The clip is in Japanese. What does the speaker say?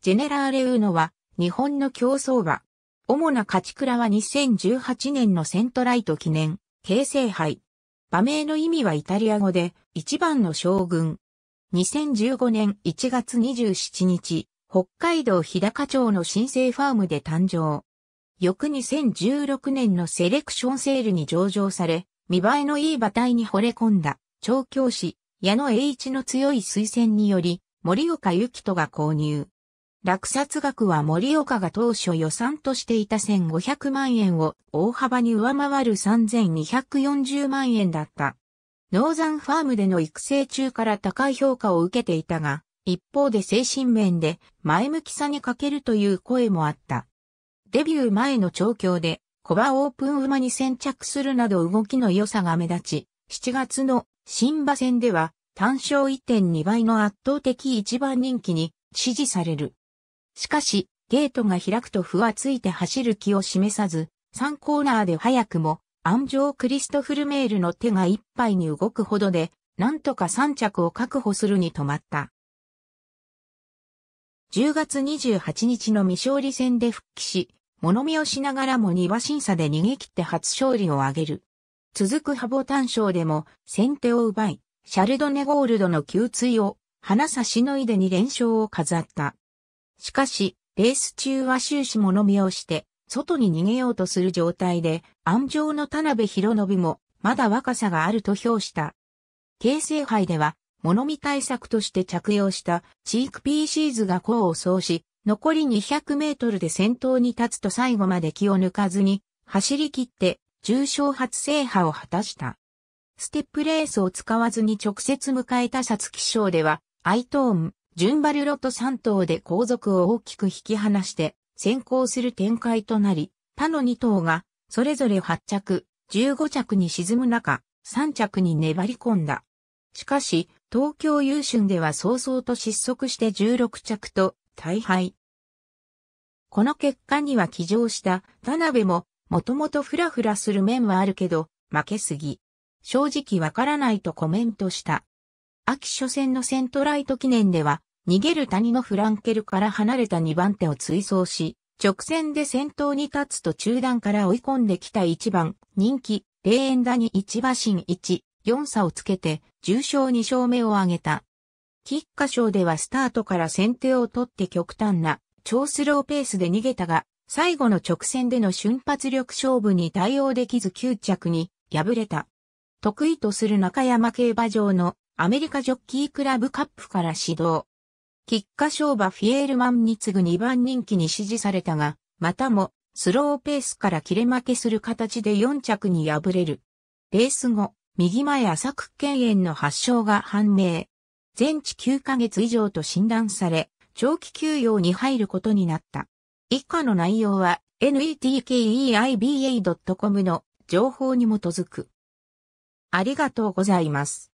ジェネラーレウーノは、日本の競争馬。主な勝ち倉は2018年のセントライト記念、京成杯。馬名の意味はイタリア語で、一番の将軍。2015年1月27日、北海道日高町の新生ファームで誕生。翌2016年のセレクションセールに上場され、見栄えのいい馬体に惚れ込んだ、調教師、矢野栄一の強い推薦により、森岡幸人が購入。落札額は森岡が当初予算としていた1500万円を大幅に上回る3240万円だった。ノーザンファームでの育成中から高い評価を受けていたが、一方で精神面で前向きさに欠けるという声もあった。デビュー前の調教でコバオープン馬に先着するなど動きの良さが目立ち、7月の新馬戦では単勝1.2倍の圧倒的一番人気に支持される。しかし、ゲートが開くとふわついて走る気を示さず、3コーナーで早くも、安城クリストフルメールの手がぱ杯に動くほどで、なんとか3着を確保するに止まった。10月28日の未勝利戦で復帰し、物見をしながらも2馬審査で逃げ切って初勝利を挙げる。続くハボ単勝でも先手を奪い、シャルドネゴールドの給追を花差しのいで2連勝を飾った。しかし、レース中は終始物見をして、外に逃げようとする状態で、安城の田辺博信も、まだ若さがあると評した。京成杯では、物見対策として着用したチーク P シーズが功を奏し、残り200メートルで先頭に立つと最後まで気を抜かずに、走り切って重賞初制覇を果たした。ステップレースを使わずに直接迎えた皐月賞では、アイトーン、順バルロと3頭で後続を大きく引き離して先行する展開となり、他の2頭がそれぞれ8着、15着に沈む中、3着に粘り込んだ。しかし、東京優春では早々と失速して16着と大敗。この結果には騎乗した田辺も、もともとフラフラする面はあるけど、負けすぎ。正直わからないとコメントした。秋初戦のセントライト記念では、逃げる谷のフランケルから離れた2番手を追走し、直線で先頭に立つと中段から追い込んできた1番、人気、霊園谷市1馬身1、4差をつけて、重賞2勝目を挙げた。菊花賞ではスタートから先手を取って極端な、超スローペースで逃げたが、最後の直線での瞬発力勝負に対応できず9着に敗れた。得意とする中山競馬場のアメリカジョッキークラブカップから始動。菊花賞馬フィエールマンに次ぐ2番人気に支持されたが、またも、スローペースから切れ負けする形で4着に敗れる。レース後、右前浅く腱炎の発症が判明。全治9ヶ月以上と診断され、長期休養に入ることになった。以下の内容は netkeiba.com の情報に基づく。ありがとうございます。